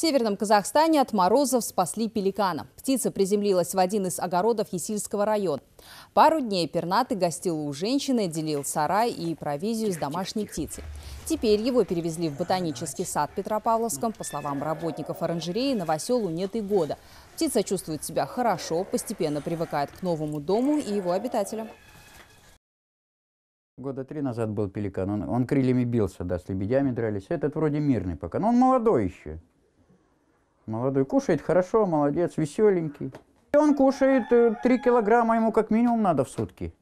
северном Казахстане от морозов спасли пеликана. Птица приземлилась в один из огородов Есильского района. Пару дней пернатый гостил у женщины, делил сарай и провизию с домашней птицей. Теперь его перевезли в ботанический сад Петропавловском. По словам работников оранжереи, новоселу нет и года. Птица чувствует себя хорошо, постепенно привыкает к новому дому и его обитателям. Года три назад был пеликан. Он, он крыльями бился, да, с лебедями дрались. Этот вроде мирный пока. Но он молодой еще. Молодой кушает хорошо, молодец, веселенький. он кушает 3 э, килограмма, ему как минимум надо в сутки.